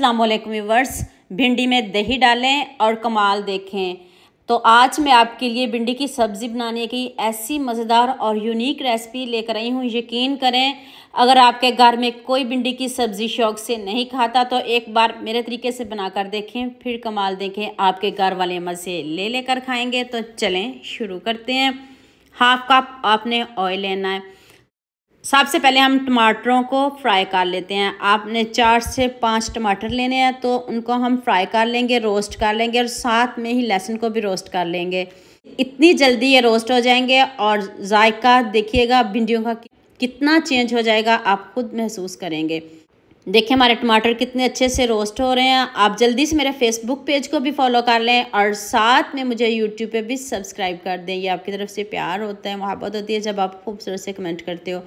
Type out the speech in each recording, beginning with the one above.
अल्लाम व्यूवर्स भिंडी में दही डालें और कमाल देखें तो आज मैं आपके लिए भिंडी की सब्ज़ी बनाने की ऐसी मज़ेदार और यूनिक रेसिपी लेकर आई हूँ यकीन करें अगर आपके घर में कोई भिंडी की सब्ज़ी शौक से नहीं खाता तो एक बार मेरे तरीके से बनाकर देखें फिर कमाल देखें आपके घर वाले मज़े ले लेकर खाएंगे तो चलें शुरू करते हैं हाफ कप आपने ऑयल लेना है सबसे पहले हम टमाटरों को फ्राई कर लेते हैं आपने चार से पाँच टमाटर लेने हैं तो उनको हम फ्राई कर लेंगे रोस्ट कर लेंगे और साथ में ही लहसुन को भी रोस्ट कर लेंगे इतनी जल्दी ये रोस्ट हो जाएंगे और जायका देखिएगा भिंडियों का कितना चेंज हो जाएगा आप खुद महसूस करेंगे देखें हमारे टमाटर कितने अच्छे से रोस्ट हो रहे हैं आप जल्दी से मेरे फेसबुक पेज को भी फॉलो कर लें और साथ में मुझे यूट्यूब पे भी सब्सक्राइब कर दें ये आपकी तरफ से प्यार होता है मोहब्बत होती है जब आप खूबसूरत से कमेंट करते हो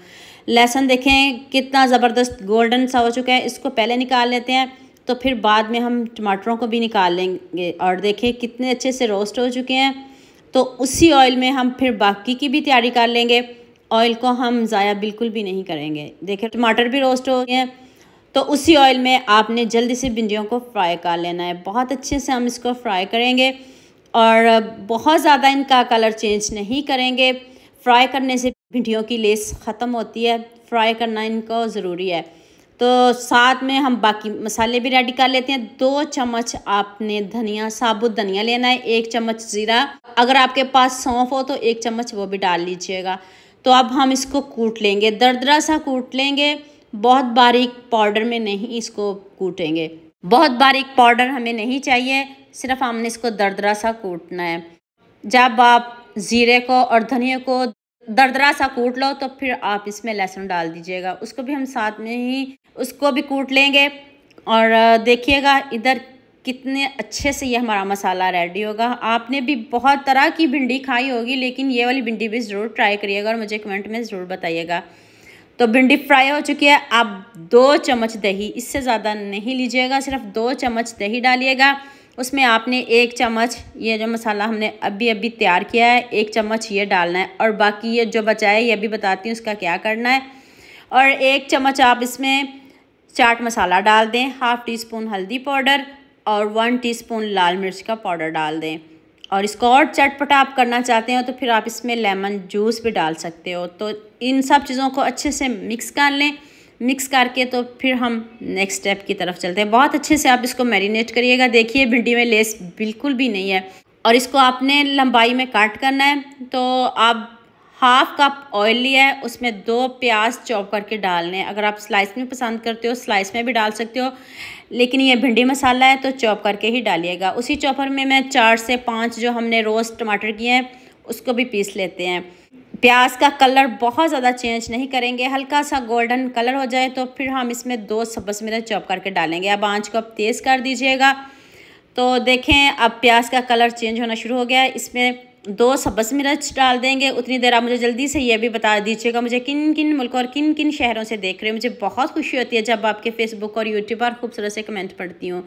लहसन देखें कितना ज़बरदस्त गोल्डन सा हो चुका है इसको पहले निकाल लेते हैं तो फिर बाद में हम टमाटरों को भी निकाल लेंगे और देखें कितने अच्छे से रोस्ट हो चुके हैं तो उसी ऑयल में हम फिर बाकी की भी तैयारी कर लेंगे ऑयल को हम ज़ाया बिल्कुल भी नहीं करेंगे देखें टमाटर भी रोस्ट हो गए हैं तो उसी ऑयल में आपने जल्दी से भिंडियों को फ्राई कर लेना है बहुत अच्छे से हम इसको फ्राई करेंगे और बहुत ज़्यादा इनका कलर चेंज नहीं करेंगे फ्राई करने से भिंडियों की लेस ख़त्म होती है फ्राई करना इनको ज़रूरी है तो साथ में हम बाकी मसाले भी रेडी कर लेते हैं दो चम्मच आपने धनिया साबुत धनिया लेना है एक चम्मच ज़ीरा अगर आपके पास सौंफ हो तो एक चम्मच वो भी डाल लीजिएगा तो अब हम इसको कूट लेंगे दरदरा सा कूट लेंगे बहुत बारीक पाउडर में नहीं इसको कूटेंगे बहुत बारीक पाउडर हमें नहीं चाहिए सिर्फ हमने इसको दरदरा सा कूटना है जब आप ज़ीरे को और धनिया को दरदरा सा कूट लो तो फिर आप इसमें लहसुन डाल दीजिएगा उसको भी हम साथ में ही उसको भी कूट लेंगे और देखिएगा इधर कितने अच्छे से ये हमारा मसाला रेडी होगा आपने भी बहुत तरह की भिंडी खाई होगी लेकिन ये वाली भिंडी भी ज़रूर ट्राई करिएगा और मुझे कमेंट में ज़रूर बताइएगा तो भिंडी फ्राई हो चुकी है आप दो चम्मच दही इससे ज़्यादा नहीं लीजिएगा सिर्फ दो चम्मच दही डालिएगा उसमें आपने एक चम्मच ये जो मसाला हमने अभी अभी तैयार किया है एक चम्मच ये डालना है और बाकी ये जो बचा है ये अभी बताती हूँ उसका क्या करना है और एक चम्मच आप इसमें चाट मसाला डाल दें हाफ़ टी स्पून हल्दी पाउडर और वन टीस्पून लाल मिर्च का पाउडर डाल दें और इसको और चटपटा आप करना चाहते हो तो फिर आप इसमें लेमन जूस भी डाल सकते हो तो इन सब चीज़ों को अच्छे से मिक्स कर लें मिक्स करके तो फिर हम नेक्स्ट स्टेप की तरफ चलते हैं बहुत अच्छे से आप इसको मैरिनेट करिएगा देखिए भिंडी में लेस बिल्कुल भी नहीं है और इसको आपने लंबाई में काट करना है तो आप हाफ कप ऑयल लिया है उसमें दो प्याज चॉप करके डालने हैं अगर आप स्लाइस में पसंद करते हो स्लाइस में भी डाल सकते हो लेकिन ये भिंडी मसाला है तो चॉप करके ही डालिएगा उसी चॉपर में मैं चार से पाँच जो हमने रोस्ट टमाटर किए हैं उसको भी पीस लेते हैं प्याज का कलर बहुत ज़्यादा चेंज नहीं करेंगे हल्का सा गोल्डन कलर हो जाए तो फिर हम इसमें दो सब्ज़ मिर्च चॉप करके डालेंगे अब आंच को आप तेज़ कर दीजिएगा तो देखें अब प्याज का कलर चेंज होना शुरू हो गया है इसमें दो सब्बस मिर्च डाल देंगे उतनी देर आप मुझे जल्दी से ये भी बता दीजिएगा मुझे किन किन मुल्कों और किन किन शहरों से देख रहे हैं मुझे बहुत खुशी होती है जब आपके फेसबुक और यूट्यूब पर खूबसूरत से कमेंट पढ़ती हूँ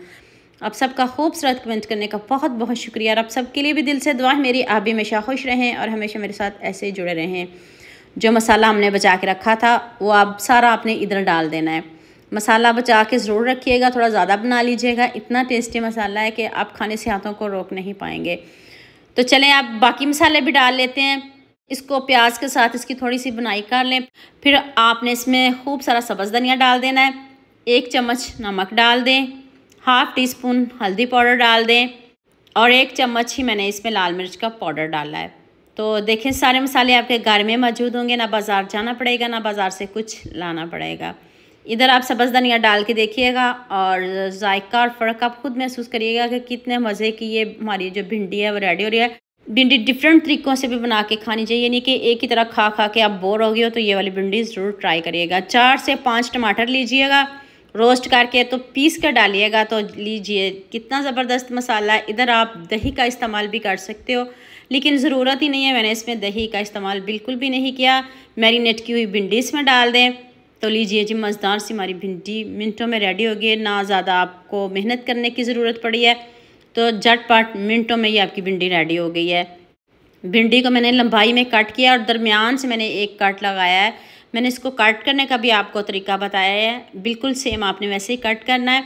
आप सबका खूबसूरत कमेंट करने का बहुत बहुत शुक्रिया और आप सबके लिए भी दिल से दुआ मेरी आप भी हमेशा खुश रहें और हमेशा मेरे साथ ऐसे ही जुड़े रहें जो मसाला हमने बचा के रखा था वो आप सारा आपने इधर डाल देना है मसाला बचा के ज़रूर रखिएगा थोड़ा ज़्यादा बना लीजिएगा इतना टेस्टी मसाला है कि आप खाने से हाथों को रोक नहीं पाएंगे तो चलें आप बाकी मसाले भी डाल लेते हैं इसको प्याज के साथ इसकी थोड़ी सी बुनाई कर लें फिर आपने इसमें खूब सारा सब्ज़ धनिया डाल देना है एक चम्मच नमक डाल दें हाफ़ टी स्पून हल्दी पाउडर डाल दें और एक चम्मच ही मैंने इसमें लाल मिर्च का पाउडर डाला है तो देखें सारे मसाले आपके घर में मौजूद होंगे ना बाज़ार जाना पड़ेगा ना बाज़ार से कुछ लाना पड़ेगा इधर आप धनिया डाल के देखिएगा और जायका और फ़र्क आप ख़ुद महसूस करिएगा कि कितने मज़े की ये हमारी जो भिंडी है वो रेडी हो रही है भिंडी डिफरेंट तरीक़ों से भी बना के खानी चाहिए यानी कि एक ही तरह खा खा के आप बोर हो गए हो तो ये वाली भिंडी ज़रूर ट्राई करिएगा चार से पाँच टमाटर लीजिएगा रोस्ट करके तो पीस कर डालिएगा तो लीजिए कितना ज़बरदस्त मसाला है इधर आप दही का इस्तेमाल भी कर सकते हो लेकिन ज़रूरत ही नहीं है मैंने इसमें दही का इस्तेमाल बिल्कुल भी नहीं किया मैरिनेट की हुई भिंडी इसमें डाल दें तो लीजिए जी मज़ेदार सी हमारी भिंडी मिनटों में रेडी होगी ना ज़्यादा आपको मेहनत करने की ज़रूरत पड़ी है तो झटपट मिनटों में ही आपकी भिंडी रेडी हो गई है भिंडी को मैंने लंबाई में कट किया और दरमियान से मैंने एक कट लगाया है मैंने इसको कट करने का भी आपको तरीका बताया है बिल्कुल सेम आपने वैसे ही कट करना है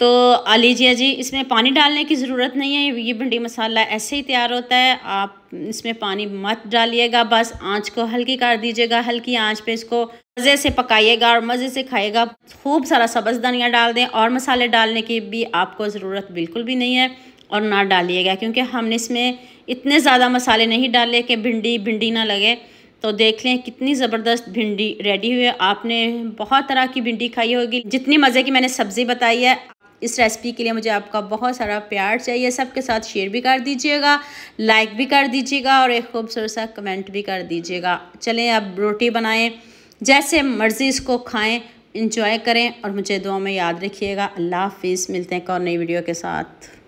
तो आलीजिया जी इसमें पानी डालने की ज़रूरत नहीं है ये भिंडी मसाला ऐसे ही तैयार होता है आप इसमें पानी मत डालिएगा बस आंच को हल्की कर दीजिएगा हल्की आंच पे इसको मज़े से पकाइएगा और मज़े से खाइएगा खूब सारा सब्ज़ धनिया डाल दें और मसाले डालने की भी आपको ज़रूरत बिल्कुल भी नहीं है और ना डालिएगा क्योंकि हमने इसमें इतने ज़्यादा मसाले नहीं डाले कि भिंडी भिंडी ना लगे तो देख लें कितनी ज़बरदस्त भिंडी रेडी हुई है आपने बहुत तरह की भिंडी खाई होगी जितनी मज़े की मैंने सब्ज़ी बताई है इस रेसिपी के लिए मुझे आपका बहुत सारा प्यार चाहिए सबके साथ शेयर भी कर दीजिएगा लाइक भी कर दीजिएगा और एक खूबसूरत सा कमेंट भी कर दीजिएगा चलें अब रोटी बनाएं जैसे मर्ज़ी इसको खाएं इंजॉय करें और मुझे दुआ में याद रखिएगा अल्लाह हाफिज़ मिलते हैं एक और नई वीडियो के साथ